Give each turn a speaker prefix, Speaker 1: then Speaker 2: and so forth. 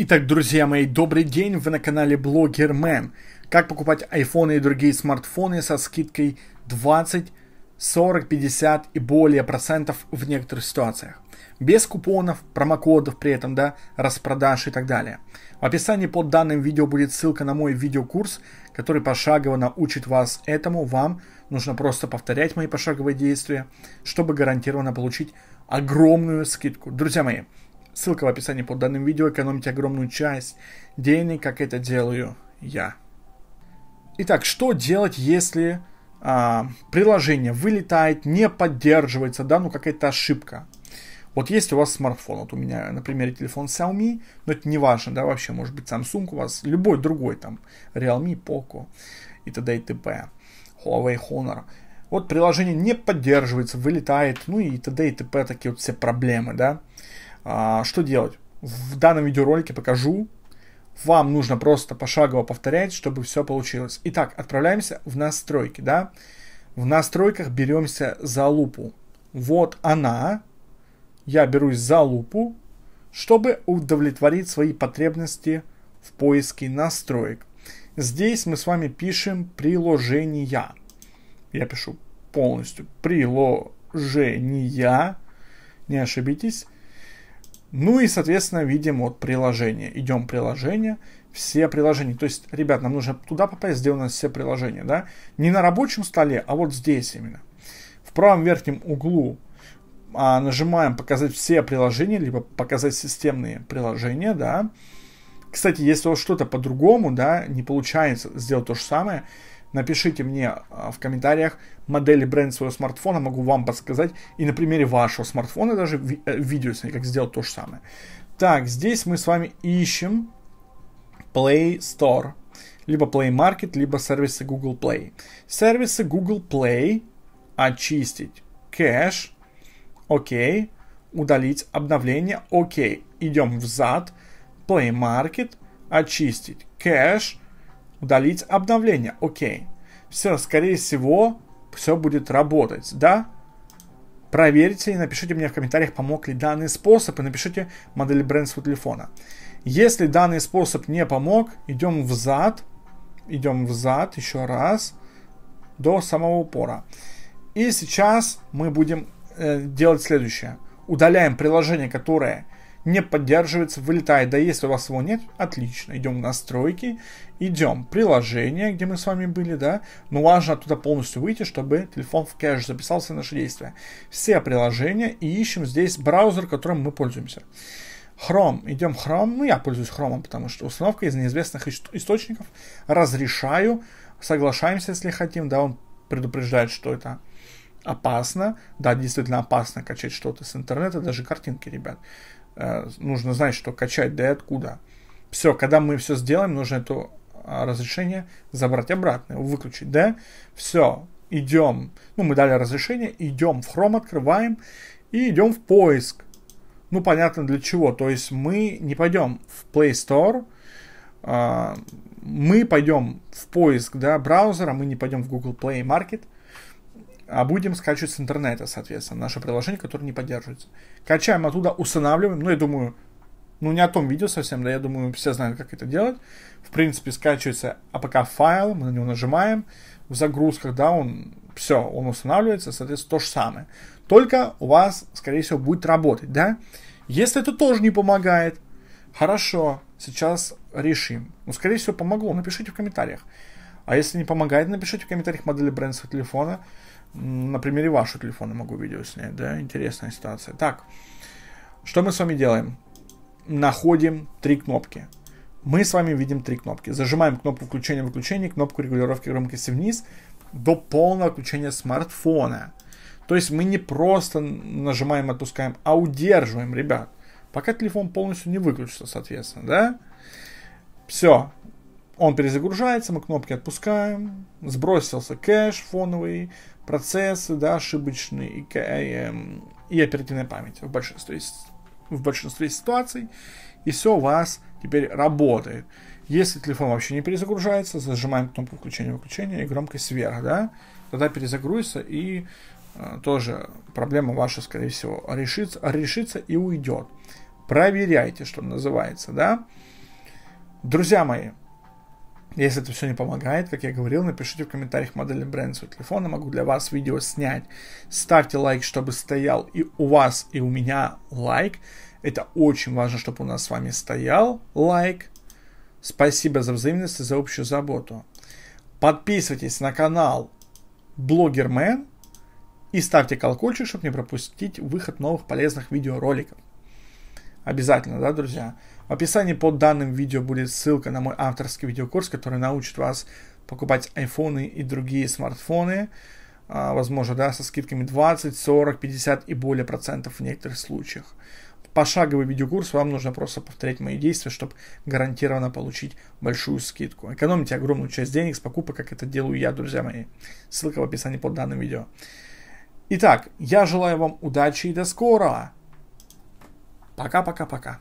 Speaker 1: Итак, друзья мои, добрый день, вы на канале Блогермен. Как покупать iPhone и другие смартфоны со скидкой 20, 40, 50 и более процентов в некоторых ситуациях. Без купонов, промокодов при этом, да, распродаж и так далее. В описании под данным видео будет ссылка на мой видеокурс, который пошагово научит вас этому. Вам нужно просто повторять мои пошаговые действия, чтобы гарантированно получить огромную скидку. Друзья мои, Ссылка в описании под данным видео. Экономите огромную часть денег, как это делаю я. Итак, что делать, если а, приложение вылетает, не поддерживается, да, ну какая-то ошибка. Вот есть у вас смартфон, вот у меня, например, телефон Xiaomi, но это не важно, да, вообще, может быть, Samsung у вас, любой другой там, Realme, Poco и т.д. и т.п. Huawei Honor. Вот приложение не поддерживается, вылетает, ну и т.д. и т.п. такие вот все проблемы, да. А, что делать? В данном видеоролике покажу. Вам нужно просто пошагово повторять, чтобы все получилось. Итак, отправляемся в настройки, да? В настройках беремся за лупу. Вот она. Я берусь за лупу, чтобы удовлетворить свои потребности в поиске настроек. Здесь мы с вами пишем приложения. Я пишу полностью приложения. Не ошибитесь. Ну и, соответственно, видим вот приложение. Идем в приложение, все приложения. То есть, ребят, нам нужно туда попасть, где у нас все приложения, да? Не на рабочем столе, а вот здесь именно. В правом верхнем углу а, нажимаем «Показать все приложения», либо «Показать системные приложения», да? Кстати, если у вас что-то по-другому, да, не получается сделать то же самое – Напишите мне а, в комментариях модели бренд своего смартфона, могу вам подсказать. И на примере вашего смартфона даже ви э, видео снять, как сделать то же самое. Так, здесь мы с вами ищем Play Store. Либо Play Market, либо сервисы Google Play. Сервисы Google Play. Очистить. Кэш. Окей. Удалить обновление. Окей. Идем взад. Play Market. Очистить. Кэш. Кэш Удалить обновление. Окей. Все, скорее всего, все будет работать, да? Проверьте и напишите мне в комментариях, помог ли данный способ, и напишите модель бренда своего телефона. Если данный способ не помог, идем взад, идем взад еще раз до самого упора. И сейчас мы будем э, делать следующее. Удаляем приложение, которое не поддерживается, вылетает. Да если у вас его нет, отлично. Идем в настройки, идем в приложение, где мы с вами были, да. Но важно оттуда полностью выйти, чтобы телефон в кэш записался все наши действия. Все приложения и ищем здесь браузер, которым мы пользуемся. Chrome. Идем Chrome. Ну, я пользуюсь Chrome, потому что установка из неизвестных источников. Разрешаю. Соглашаемся, если хотим. Да, он предупреждает, что это опасно, да, действительно опасно качать что-то с интернета, даже картинки, ребят. Э, нужно знать, что качать, да и откуда. Все, когда мы все сделаем, нужно это а, разрешение забрать обратно, выключить, да? Все, идем. Ну, мы дали разрешение, идем в Chrome, открываем и идем в поиск. Ну, понятно для чего. То есть мы не пойдем в Play Store, а, мы пойдем в поиск да, браузера, мы не пойдем в Google Play Market – а будем скачивать с интернета, соответственно, наше приложение, которое не поддерживается. Качаем оттуда, устанавливаем. Ну, я думаю, ну не о том видео совсем, да, я думаю, все знают, как это делать. В принципе, скачивается APK файл, мы на него нажимаем. В загрузках, да, он все, он устанавливается, соответственно, то же самое. Только у вас, скорее всего, будет работать, да? Если это тоже не помогает, хорошо, сейчас решим. Ну, скорее всего, помогло, напишите в комментариях. А если не помогает, напишите в комментариях модели своего телефона. На примере вашего телефона могу видео снять, да? Интересная ситуация. Так, что мы с вами делаем? Находим три кнопки. Мы с вами видим три кнопки. Зажимаем кнопку включения-выключения, кнопку регулировки громкости вниз до полного включения смартфона. То есть мы не просто нажимаем, отпускаем, а удерживаем, ребят. Пока телефон полностью не выключится, соответственно, да? Все, он перезагружается, мы кнопки отпускаем, сбросился кэш фоновый, процессы, да, ошибочные и, и, эм, и оперативная память в большинстве, в большинстве ситуаций. И все у вас теперь работает. Если телефон вообще не перезагружается, зажимаем кнопку включения-выключения и громкость вверх, да, тогда перезагрузится и э, тоже проблема ваша, скорее всего, решится, решится и уйдет. Проверяйте, что называется, да. Друзья мои, если это все не помогает, как я говорил, напишите в комментариях модели бренда своего телефона, могу для вас видео снять. Ставьте лайк, чтобы стоял и у вас, и у меня лайк. Это очень важно, чтобы у нас с вами стоял лайк. Спасибо за взаимность и за общую заботу. Подписывайтесь на канал Блогермен и ставьте колокольчик, чтобы не пропустить выход новых полезных видеороликов. Обязательно, да, друзья? В описании под данным видео будет ссылка на мой авторский видеокурс, который научит вас покупать айфоны и другие смартфоны, а, возможно, да, со скидками 20, 40, 50 и более процентов в некоторых случаях. Пошаговый видеокурс, вам нужно просто повторять мои действия, чтобы гарантированно получить большую скидку. Экономите огромную часть денег с покупок, как это делаю я, друзья мои. Ссылка в описании под данным видео. Итак, я желаю вам удачи и до скорого. Пока-пока-пока.